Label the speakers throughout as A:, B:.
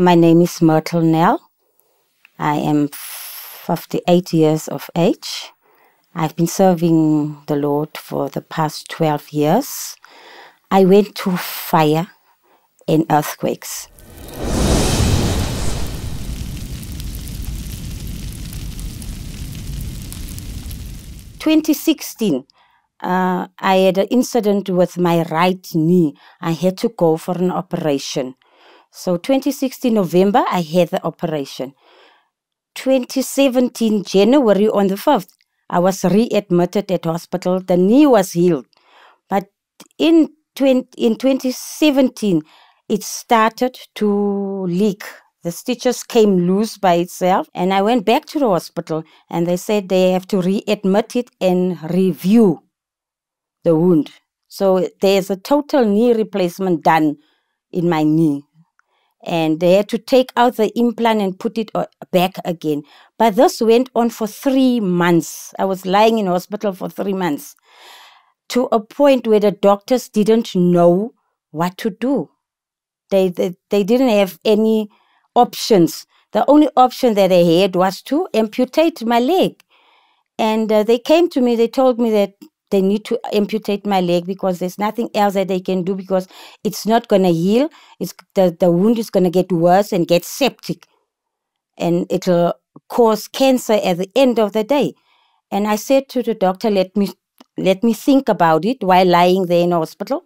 A: My name is Myrtle Nell. I am 58 years of age. I've been serving the Lord for the past 12 years. I went to fire and earthquakes. Twenty sixteen, uh, I had an incident with my right knee. I had to go for an operation. So 2016 November, I had the operation. 2017 January on the 5th, I was readmitted at hospital. The knee was healed. But in, 20, in 2017, it started to leak. The stitches came loose by itself, and I went back to the hospital, and they said they have to readmit it and review the wound. So there's a total knee replacement done in my knee and they had to take out the implant and put it uh, back again. But this went on for three months. I was lying in hospital for three months to a point where the doctors didn't know what to do. They, they, they didn't have any options. The only option that they had was to amputate my leg. And uh, they came to me, they told me that they need to amputate my leg because there's nothing else that they can do because it's not going to heal. It's the, the wound is going to get worse and get septic. And it'll cause cancer at the end of the day. And I said to the doctor, let me let me think about it while lying there in hospital.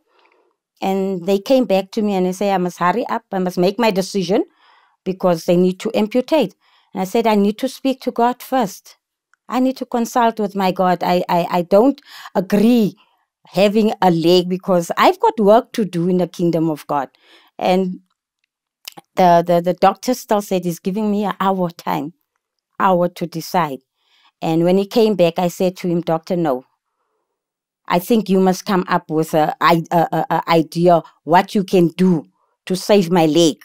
A: And they came back to me and they say, I must hurry up. I must make my decision because they need to amputate. And I said, I need to speak to God first. I need to consult with my God. I, I, I don't agree having a leg because I've got work to do in the kingdom of God. And the, the, the doctor still said he's giving me an hour time, hour to decide. And when he came back, I said to him, Doctor, no. I think you must come up with a, a, a, a idea what you can do to save my leg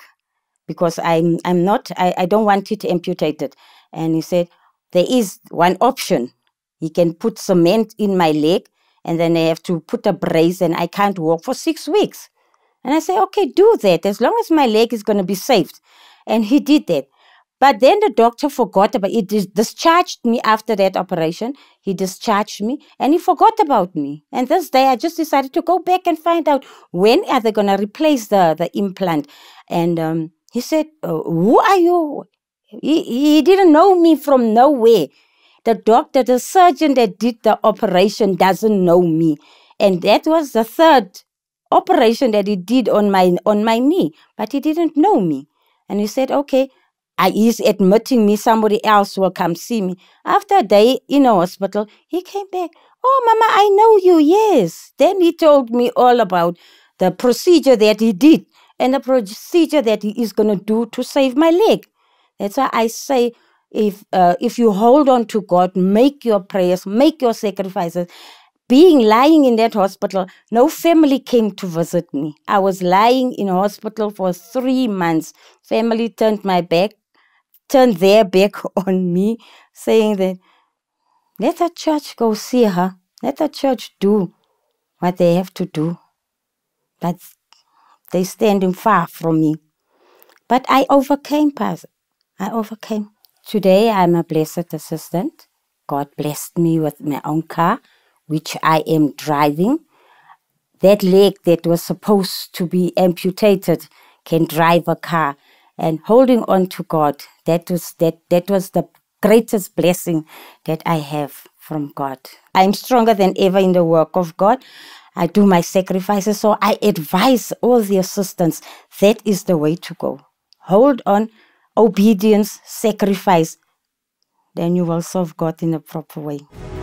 A: because I'm I'm not I, I don't want it amputated. And he said, there is one option. He can put cement in my leg and then I have to put a brace and I can't walk for six weeks. And I say, okay, do that as long as my leg is going to be saved. And he did that. But then the doctor forgot about it. He discharged me after that operation. He discharged me and he forgot about me. And this day I just decided to go back and find out when are they going to replace the, the implant. And um, he said, uh, who are you? He, he didn't know me from nowhere. The doctor, the surgeon that did the operation doesn't know me. And that was the third operation that he did on my on my knee, but he didn't know me. And he said, okay, I uh, is admitting me, somebody else will come see me. After a day in a hospital, he came back. Oh, Mama, I know you, yes. Then he told me all about the procedure that he did and the procedure that he is going to do to save my leg. That's why I say if uh, if you hold on to God, make your prayers, make your sacrifices. Being lying in that hospital, no family came to visit me. I was lying in hospital for three months. Family turned my back, turned their back on me, saying that let the church go see her. Let the church do what they have to do. But they standing far from me. But I overcame, Pastor. I overcame. Today I'm a blessed assistant. God blessed me with my own car, which I am driving. That leg that was supposed to be amputated can drive a car. And holding on to God, that was that that was the greatest blessing that I have from God. I'm stronger than ever in the work of God. I do my sacrifices. So I advise all the assistants that is the way to go. Hold on obedience, sacrifice, then you will serve God in a proper way.